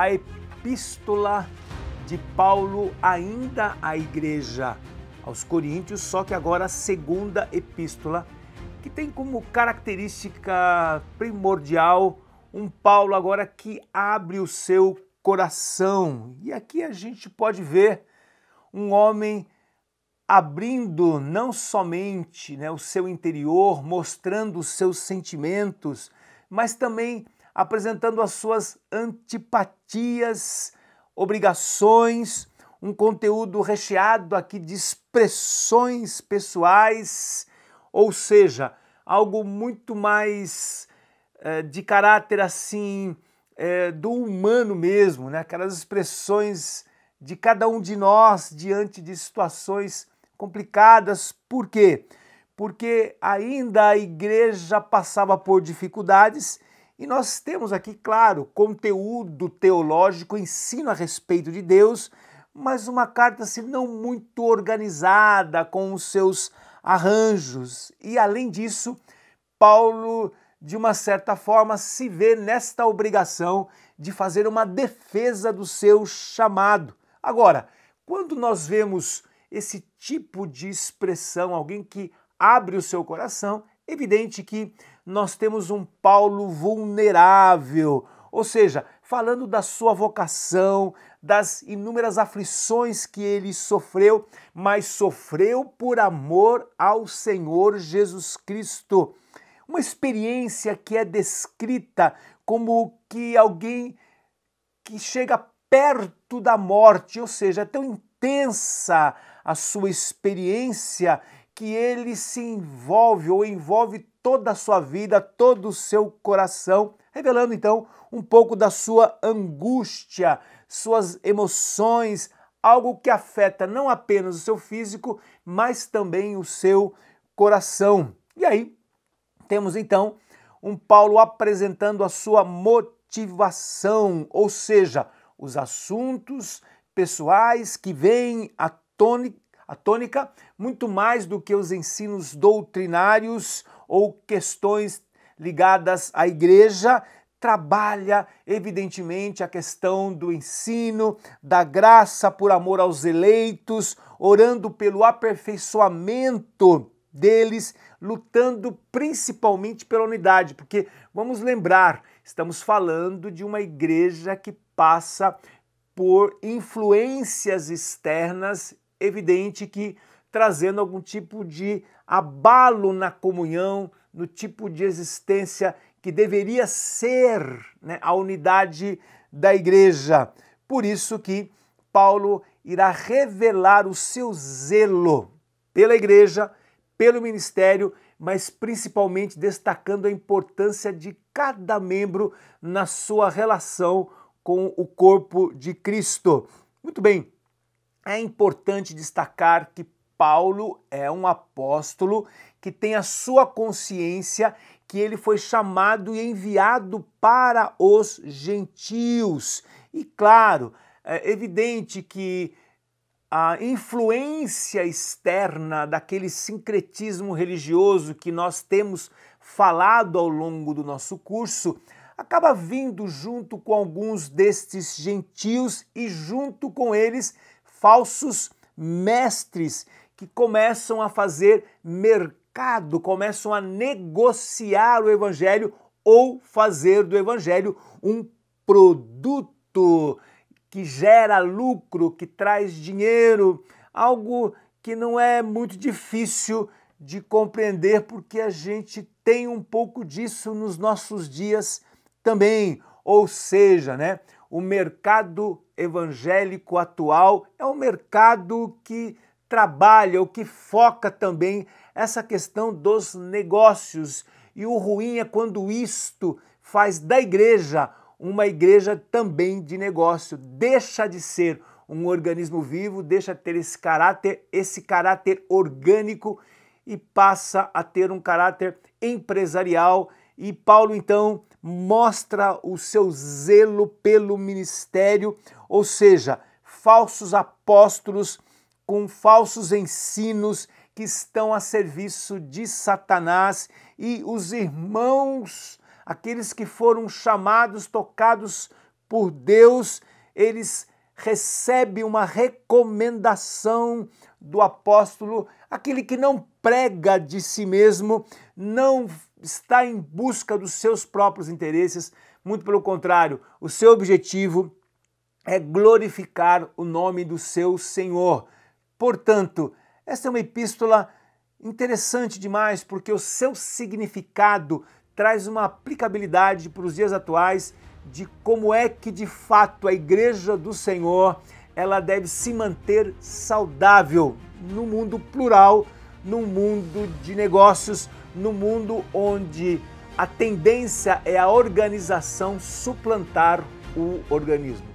a epístola de Paulo ainda à igreja aos Coríntios, só que agora a segunda epístola, que tem como característica primordial um Paulo agora que abre o seu coração. E aqui a gente pode ver um homem abrindo não somente né, o seu interior, mostrando os seus sentimentos, mas também apresentando as suas antipatias, obrigações, um conteúdo recheado aqui de expressões pessoais, ou seja, algo muito mais eh, de caráter assim eh, do humano mesmo, né? aquelas expressões de cada um de nós diante de situações complicadas. Por quê? Porque ainda a igreja passava por dificuldades e nós temos aqui, claro, conteúdo teológico, ensino a respeito de Deus, mas uma carta se assim, não muito organizada, com os seus arranjos. E além disso, Paulo, de uma certa forma, se vê nesta obrigação de fazer uma defesa do seu chamado. Agora, quando nós vemos esse tipo de expressão, alguém que abre o seu coração, Evidente que nós temos um Paulo vulnerável, ou seja, falando da sua vocação, das inúmeras aflições que ele sofreu, mas sofreu por amor ao Senhor Jesus Cristo. Uma experiência que é descrita como que alguém que chega perto da morte, ou seja, é tão intensa a sua experiência que ele se envolve ou envolve toda a sua vida, todo o seu coração, revelando então um pouco da sua angústia, suas emoções, algo que afeta não apenas o seu físico, mas também o seu coração. E aí temos então um Paulo apresentando a sua motivação, ou seja, os assuntos pessoais que vêm à tona, a tônica, muito mais do que os ensinos doutrinários ou questões ligadas à igreja, trabalha evidentemente a questão do ensino, da graça por amor aos eleitos, orando pelo aperfeiçoamento deles, lutando principalmente pela unidade, porque vamos lembrar, estamos falando de uma igreja que passa por influências externas evidente que trazendo algum tipo de abalo na comunhão, no tipo de existência que deveria ser né, a unidade da igreja. Por isso que Paulo irá revelar o seu zelo pela igreja, pelo ministério, mas principalmente destacando a importância de cada membro na sua relação com o corpo de Cristo. Muito bem, é importante destacar que Paulo é um apóstolo que tem a sua consciência que ele foi chamado e enviado para os gentios. E claro, é evidente que a influência externa daquele sincretismo religioso que nós temos falado ao longo do nosso curso acaba vindo junto com alguns destes gentios e junto com eles falsos mestres que começam a fazer mercado, começam a negociar o evangelho ou fazer do evangelho um produto que gera lucro, que traz dinheiro, algo que não é muito difícil de compreender porque a gente tem um pouco disso nos nossos dias também, ou seja, né, o mercado evangélico atual é um mercado que trabalha, ou que foca também essa questão dos negócios. E o ruim é quando isto faz da igreja uma igreja também de negócio, deixa de ser um organismo vivo, deixa de ter esse caráter, esse caráter orgânico e passa a ter um caráter empresarial. E Paulo então mostra o seu zelo pelo ministério, ou seja, falsos apóstolos com falsos ensinos que estão a serviço de Satanás e os irmãos, aqueles que foram chamados, tocados por Deus, eles recebem uma recomendação do apóstolo, aquele que não prega de si mesmo, não está em busca dos seus próprios interesses, muito pelo contrário, o seu objetivo é glorificar o nome do seu Senhor. Portanto, esta é uma epístola interessante demais, porque o seu significado traz uma aplicabilidade para os dias atuais de como é que de fato a igreja do Senhor ela deve se manter saudável no mundo plural, no mundo de negócios, no mundo onde a tendência é a organização suplantar o organismo.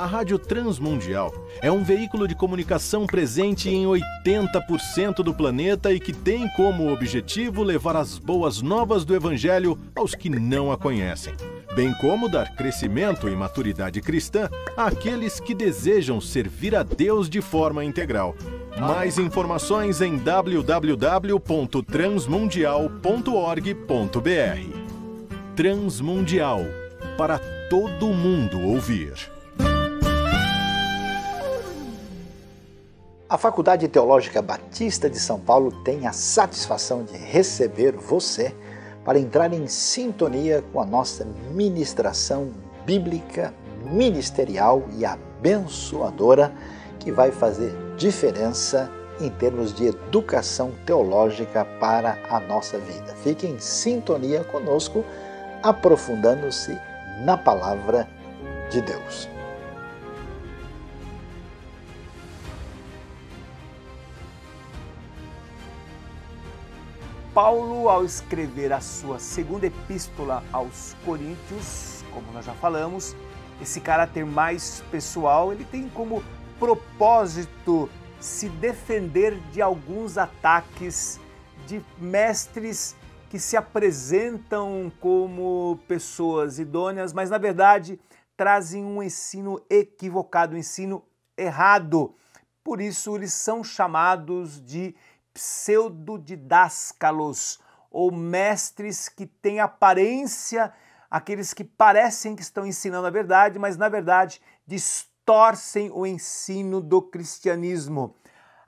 A Rádio Transmundial é um veículo de comunicação presente em 80% do planeta e que tem como objetivo levar as boas novas do Evangelho aos que não a conhecem, bem como dar crescimento e maturidade cristã àqueles que desejam servir a Deus de forma integral. Mais informações em www.transmundial.org.br. Transmundial para todo mundo ouvir. A Faculdade Teológica Batista de São Paulo tem a satisfação de receber você para entrar em sintonia com a nossa ministração bíblica, ministerial e abençoadora que vai fazer diferença em termos de educação teológica para a nossa vida. Fique em sintonia conosco, aprofundando-se na palavra de Deus. Paulo, ao escrever a sua segunda epístola aos Coríntios, como nós já falamos, esse caráter mais pessoal, ele tem como propósito se defender de alguns ataques de mestres que se apresentam como pessoas idôneas, mas na verdade trazem um ensino equivocado, um ensino errado. Por isso eles são chamados de pseudodidáscalos, ou mestres que têm aparência, aqueles que parecem que estão ensinando a verdade, mas na verdade distorcem o ensino do cristianismo.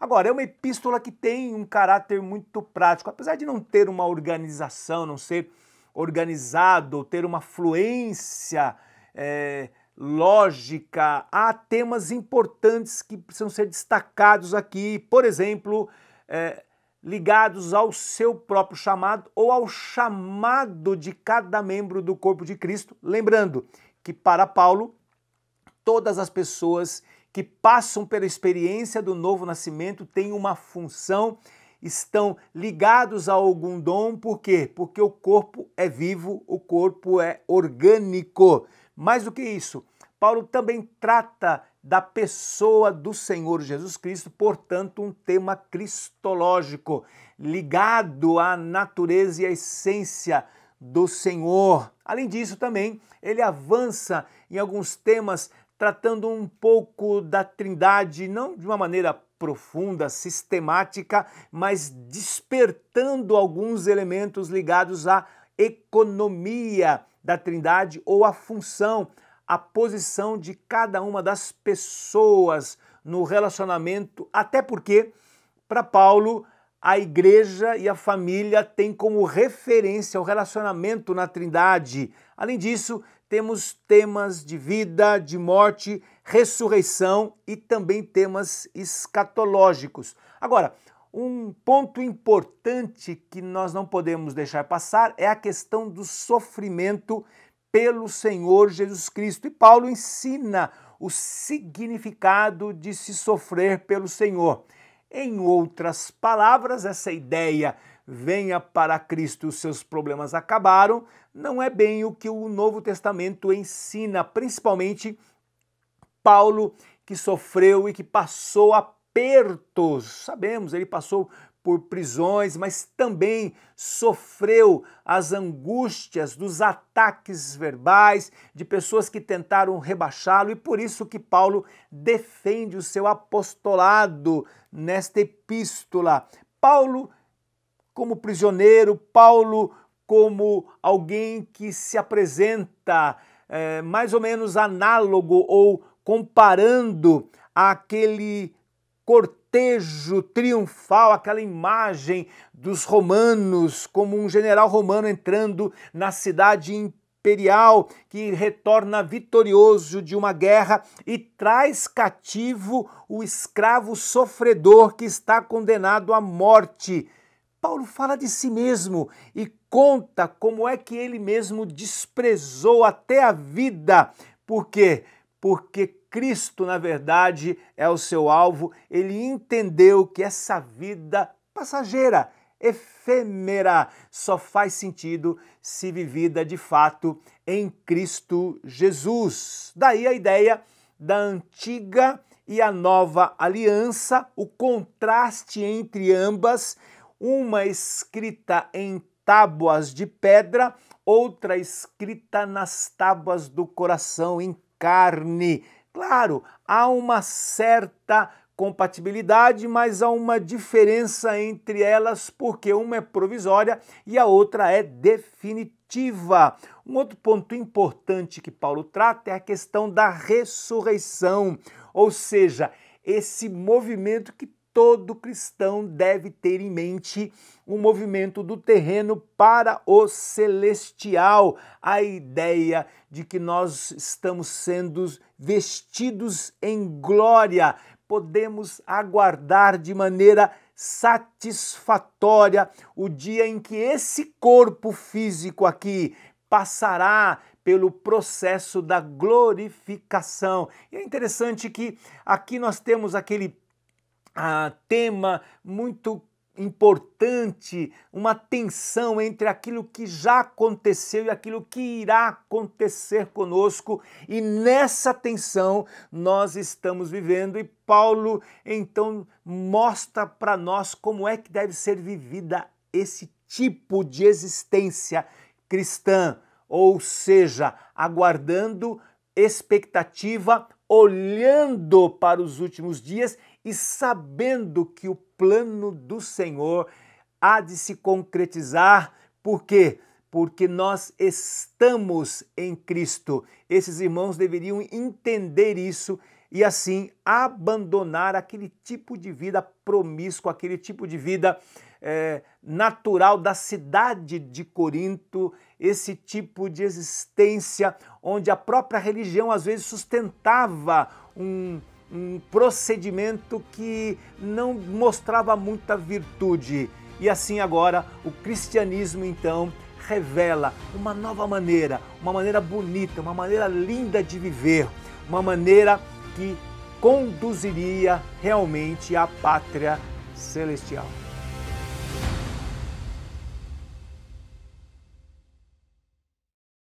Agora, é uma epístola que tem um caráter muito prático, apesar de não ter uma organização, não ser organizado, ter uma fluência é, lógica, há temas importantes que precisam ser destacados aqui. Por exemplo, é, ligados ao seu próprio chamado ou ao chamado de cada membro do corpo de Cristo. Lembrando que, para Paulo, todas as pessoas que passam pela experiência do novo nascimento têm uma função, estão ligados a algum dom, por quê? Porque o corpo é vivo, o corpo é orgânico. Mais do que isso, Paulo também trata da pessoa do Senhor Jesus Cristo, portanto, um tema cristológico, ligado à natureza e à essência do Senhor. Além disso, também ele avança em alguns temas tratando um pouco da Trindade, não de uma maneira profunda, sistemática, mas despertando alguns elementos ligados à economia da Trindade ou à função, a posição de cada uma das pessoas no relacionamento, até porque, para Paulo, a igreja e a família têm como referência o relacionamento na Trindade. Além disso, temos temas de vida, de morte, ressurreição e também temas escatológicos. Agora, um ponto importante que nós não podemos deixar passar é a questão do sofrimento pelo Senhor Jesus Cristo. E Paulo ensina o significado de se sofrer pelo Senhor. Em outras palavras, essa ideia venha para Cristo, os seus problemas acabaram, não é bem o que o Novo Testamento ensina, principalmente Paulo que sofreu e que passou apertos. Sabemos, ele passou por prisões, mas também sofreu as angústias dos ataques verbais de pessoas que tentaram rebaixá-lo e por isso que Paulo defende o seu apostolado nesta epístola. Paulo como prisioneiro, Paulo como alguém que se apresenta é, mais ou menos análogo ou comparando aquele cortado cortejo triunfal, aquela imagem dos romanos como um general romano entrando na cidade imperial que retorna vitorioso de uma guerra e traz cativo o escravo sofredor que está condenado à morte. Paulo fala de si mesmo e conta como é que ele mesmo desprezou até a vida. Por quê? Porque Cristo, na verdade, é o seu alvo, ele entendeu que essa vida passageira, efêmera, só faz sentido se vivida de fato em Cristo Jesus. Daí a ideia da antiga e a nova aliança, o contraste entre ambas, uma escrita em tábuas de pedra, outra escrita nas tábuas do coração, em carne. Claro, há uma certa compatibilidade, mas há uma diferença entre elas, porque uma é provisória e a outra é definitiva. Um outro ponto importante que Paulo trata é a questão da ressurreição, ou seja, esse movimento que todo cristão deve ter em mente um movimento do terreno para o celestial, a ideia de que nós estamos sendo vestidos em glória, podemos aguardar de maneira satisfatória o dia em que esse corpo físico aqui passará pelo processo da glorificação. E é interessante que aqui nós temos aquele a tema muito importante, uma tensão entre aquilo que já aconteceu e aquilo que irá acontecer conosco, e nessa tensão nós estamos vivendo e Paulo então mostra para nós como é que deve ser vivida esse tipo de existência cristã, ou seja, aguardando expectativa, olhando para os últimos dias e sabendo que o plano do Senhor há de se concretizar, por quê? Porque nós estamos em Cristo. Esses irmãos deveriam entender isso e assim abandonar aquele tipo de vida promíscua, aquele tipo de vida é, natural da cidade de Corinto, esse tipo de existência onde a própria religião às vezes sustentava um, um procedimento que não mostrava muita virtude. E assim agora o cristianismo então revela uma nova maneira, uma maneira bonita, uma maneira linda de viver, uma maneira que conduziria realmente à pátria celestial.